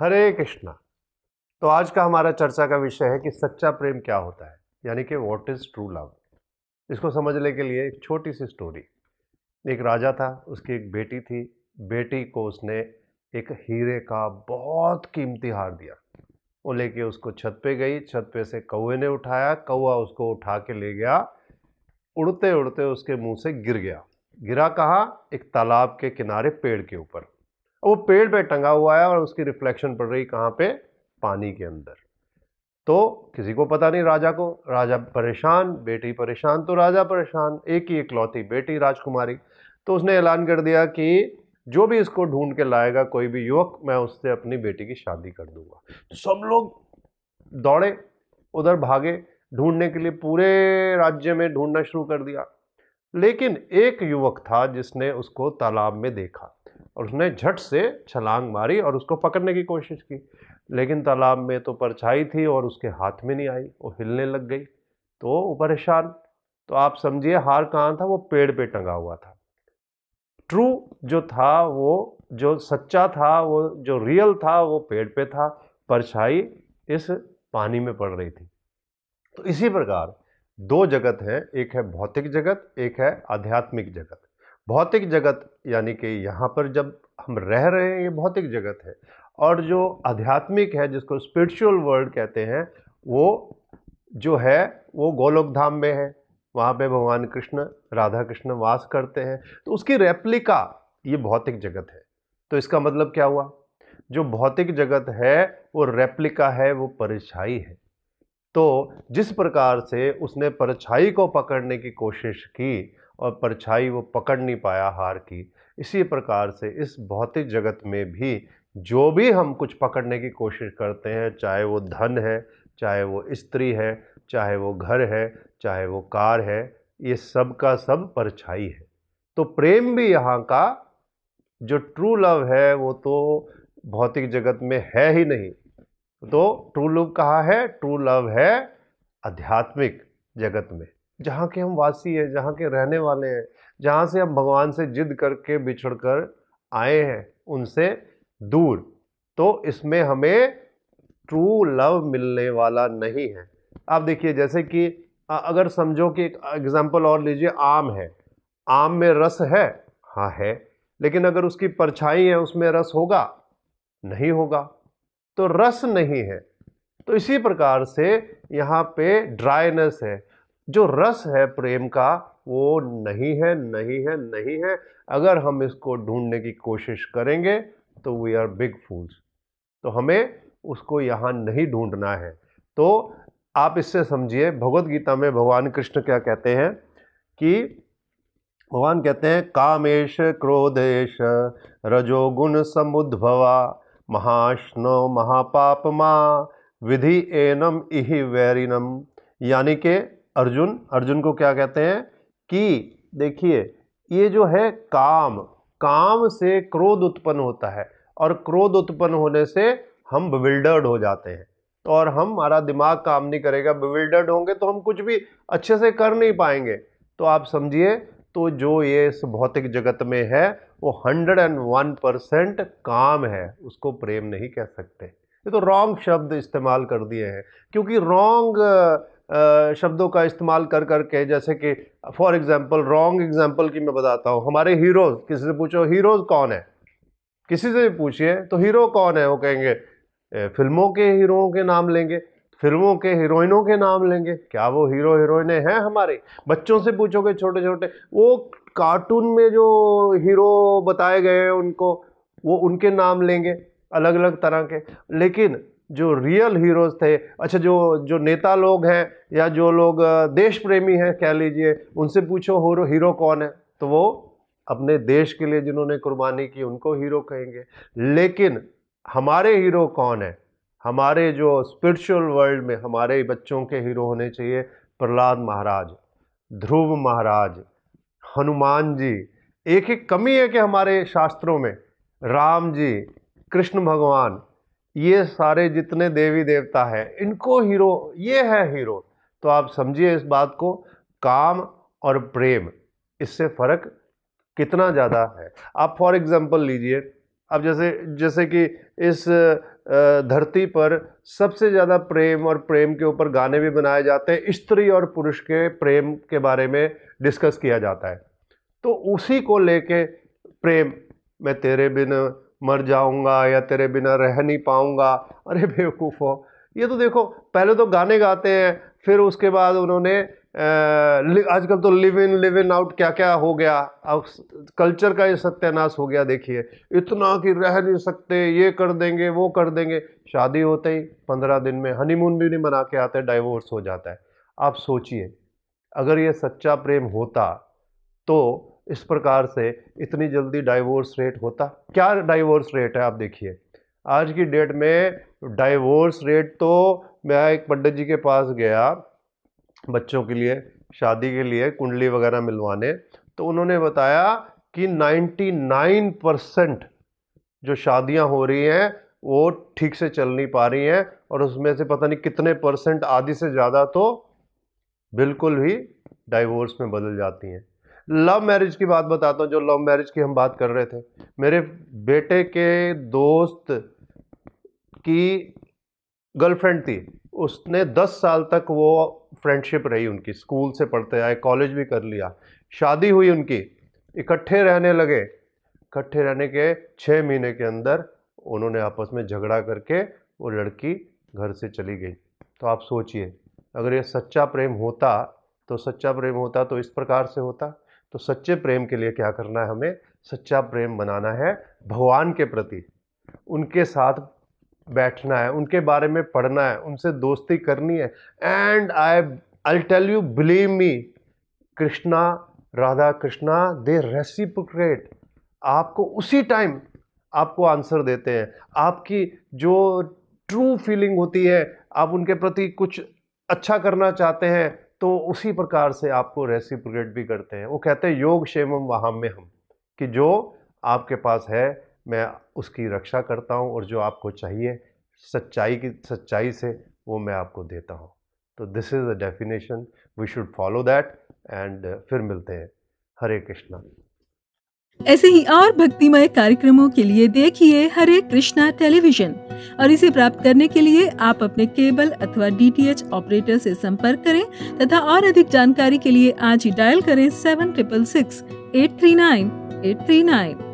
हरे कृष्णा तो आज का हमारा चर्चा का विषय है कि सच्चा प्रेम क्या होता है यानी कि व्हाट इज़ ट्रू लव इसको समझने के लिए एक छोटी सी स्टोरी एक राजा था उसकी एक बेटी थी बेटी को उसने एक हीरे का बहुत कीमती हार दिया वो लेके उसको छत पे गई छत पे से कौए ने उठाया कौआ उसको उठा के ले गया उड़ते उड़ते उसके मुंह से गिर गया गिरा कहाँ एक तालाब के किनारे पेड़ के ऊपर वो पेड़ पे टंगा हुआ है और उसकी रिफ्लेक्शन पड़ रही कहाँ पे पानी के अंदर तो किसी को पता नहीं राजा को राजा परेशान बेटी परेशान तो राजा परेशान एक ही इकलौती बेटी राजकुमारी तो उसने ऐलान कर दिया कि जो भी इसको ढूंढ के लाएगा कोई भी युवक मैं उससे अपनी बेटी की शादी कर दूंगा तो सब लोग दौड़े उधर भागे ढूंढने के लिए पूरे राज्य में ढूंढना शुरू कर दिया लेकिन एक युवक था जिसने उसको तालाब में देखा और उसने झट से छलांग मारी और उसको पकड़ने की कोशिश की लेकिन तालाब में तो परछाई थी और उसके हाथ में नहीं आई वो हिलने लग गई तो वो परेशान तो आप समझिए हार कहाँ था वो पेड़ पे टंगा हुआ था ट्रू जो था वो जो सच्चा था वो जो रियल था वो पेड़ पे था परछाई इस पानी में पड़ रही थी तो इसी प्रकार दो जगत हैं एक है भौतिक जगत एक है आध्यात्मिक जगत भौतिक जगत यानी कि यहाँ पर जब हम रह रहे हैं ये भौतिक जगत है और जो आध्यात्मिक है जिसको स्पिरिचुअल वर्ल्ड कहते हैं वो जो है वो गोलोक धाम में है वहाँ पे भगवान कृष्ण राधा कृष्ण वास करते हैं तो उसकी रेप्लिका ये भौतिक जगत है तो इसका मतलब क्या हुआ जो भौतिक जगत है वो रेप्लिका है वो परछाई है तो जिस प्रकार से उसने परछाई को पकड़ने की कोशिश की और परछाई वो पकड़ नहीं पाया हार की इसी प्रकार से इस भौतिक जगत में भी जो भी हम कुछ पकड़ने की कोशिश करते हैं चाहे वो धन है चाहे वो स्त्री है चाहे वो घर है चाहे वो कार है ये सब का सब परछाई है तो प्रेम भी यहाँ का जो ट्रू लव है वो तो भौतिक जगत में है ही नहीं तो ट्रू लव कहाँ है ट्रू लव है आध्यात्मिक जगत में जहाँ के हम वासी हैं जहाँ के रहने वाले हैं जहाँ से हम भगवान से जिद करके बिछड़ कर आए हैं उनसे दूर तो इसमें हमें ट्रू लव मिलने वाला नहीं है आप देखिए जैसे कि अगर समझो कि एक एग्जाम्पल और लीजिए आम है आम में रस है हाँ है लेकिन अगर उसकी परछाई है उसमें रस होगा नहीं होगा तो रस नहीं है तो इसी प्रकार से यहाँ पे ड्राइनेस है जो रस है प्रेम का वो नहीं है नहीं है नहीं है अगर हम इसको ढूंढने की कोशिश करेंगे तो वी आर बिग फूल्स तो हमें उसको यहाँ नहीं ढूंढना है तो आप इससे समझिए भगवत गीता में भगवान कृष्ण क्या कहते हैं कि भगवान कहते हैं कामेश क्रोधेश रजोगुण समुद्भवा महाश्नो महापापमा विधि एनम इहि वैरिनम यानी के अर्जुन अर्जुन को क्या कहते हैं कि देखिए ये जो है काम काम से क्रोध उत्पन्न होता है और क्रोध उत्पन्न होने से हम बिविल्डर्ड हो जाते हैं तो और हम हमारा दिमाग काम नहीं करेगा बिविल्डर्ड होंगे तो हम कुछ भी अच्छे से कर नहीं पाएंगे तो आप समझिए तो जो ये इस भौतिक जगत में है वो 101 परसेंट काम है उसको प्रेम नहीं कह सकते ये तो रॉन्ग शब्द इस्तेमाल कर दिए हैं क्योंकि रॉन्ग शब्दों का इस्तेमाल कर कर के जैसे कि फॉर एग्जांपल रॉन्ग एग्जांपल की मैं बताता हूँ हमारे हीरोज़ किसी से पूछो हीरोज़ कौन है किसी से भी पूछिए तो हीरो कौन है वो कहेंगे फिल्मों के हीरो के नाम लेंगे फिल्मों के हीरोइनों के नाम लेंगे क्या वो हीरो हीरोइने हैं हमारे बच्चों से पूछोगे छोटे छोटे वो कार्टून में जो हीरो बताए गए हैं उनको वो उनके नाम लेंगे अलग अलग तरह के लेकिन जो रियल हीरोज़ थे अच्छा जो जो नेता लोग हैं या जो लोग देश प्रेमी हैं कह लीजिए उनसे पूछो हीरो हीरो कौन है तो वो अपने देश के लिए जिन्होंने कुर्बानी की उनको हीरो कहेंगे लेकिन हमारे हीरो कौन है हमारे जो स्पिरिचुअल वर्ल्ड में हमारे बच्चों के हीरो होने चाहिए प्रहलाद महाराज ध्रुव महाराज हनुमान जी एक एक कमी है कि हमारे शास्त्रों में राम जी कृष्ण भगवान ये सारे जितने देवी देवता हैं इनको हीरो ये है हीरो तो आप समझिए इस बात को काम और प्रेम इससे फ़र्क कितना ज़्यादा है आप फॉर एग्ज़ाम्पल लीजिए अब जैसे जैसे कि इस धरती पर सबसे ज़्यादा प्रेम और प्रेम के ऊपर गाने भी बनाए जाते हैं स्त्री और पुरुष के प्रेम के बारे में डिस्कस किया जाता है तो उसी को लेके प्रेम मैं तेरे बिन मर जाऊंगा या तेरे बिना रह नहीं पाऊंगा अरे बेवकूफ़ हो ये तो देखो पहले तो गाने गाते हैं फिर उसके बाद उन्होंने आजकल तो live in live in out क्या क्या हो गया अब कल्चर का ये सत्यानाश हो गया देखिए इतना कि रह नहीं सकते ये कर देंगे वो कर देंगे शादी होते ही पंद्रह दिन में हनीमून भी नहीं मना के आते डाइवोर्स हो जाता है आप सोचिए अगर ये सच्चा प्रेम होता तो इस प्रकार से इतनी जल्दी डाइवोर्स रेट होता क्या डाइवोर्स रेट है आप देखिए आज की डेट में डाइवोर्स रेट तो मैं एक पंडित जी के पास गया बच्चों के लिए शादी के लिए कुंडली वगैरह मिलवाने तो उन्होंने बताया कि 99 परसेंट जो शादियां हो रही हैं वो ठीक से चल नहीं पा रही हैं और उसमें से पता नहीं कितने परसेंट आधी से ज़्यादा तो बिल्कुल भी डाइवोर्स में बदल जाती हैं लव मैरिज की बात बताता हूँ जो लव मैरिज की हम बात कर रहे थे मेरे बेटे के दोस्त की गर्लफ्रेंड थी उसने 10 साल तक वो फ्रेंडशिप रही उनकी स्कूल से पढ़ते आए कॉलेज भी कर लिया शादी हुई उनकी इकट्ठे रहने लगे इकट्ठे रहने के छः महीने के अंदर उन्होंने आपस में झगड़ा करके वो लड़की घर से चली गई तो आप सोचिए अगर ये सच्चा प्रेम होता तो सच्चा प्रेम होता तो इस प्रकार से होता तो सच्चे प्रेम के लिए क्या करना है हमें सच्चा प्रेम बनाना है भगवान के प्रति उनके साथ बैठना है उनके बारे में पढ़ना है उनसे दोस्ती करनी है and I I tell you believe me Krishna Radha Krishna they reciprocate आपको उसी टाइम आपको आंसर देते हैं आपकी जो ट्रू फीलिंग होती है आप उनके प्रति कुछ अच्छा करना चाहते हैं तो उसी प्रकार से आपको रेसिप्रेट भी करते हैं वो कहते हैं योग क्षेमम वहाँ में हम कि जो आपके पास है मैं उसकी रक्षा करता हूँ और जो आपको चाहिए सच्चाई की सच्चाई से वो मैं आपको देता हूँ तो this is a definition we should follow that and फिर मिलते हैं हरे कृष्णा ऐसे ही और भक्तिमय कार्यक्रमों के लिए देखिए हरे कृष्णा टेलीविजन और इसे प्राप्त करने के लिए आप अपने केबल अथवा डीटीएच ऑपरेटर से संपर्क करें तथा और अधिक जानकारी के लिए आज ही डायल करें seven triple six eight three nine eight three nine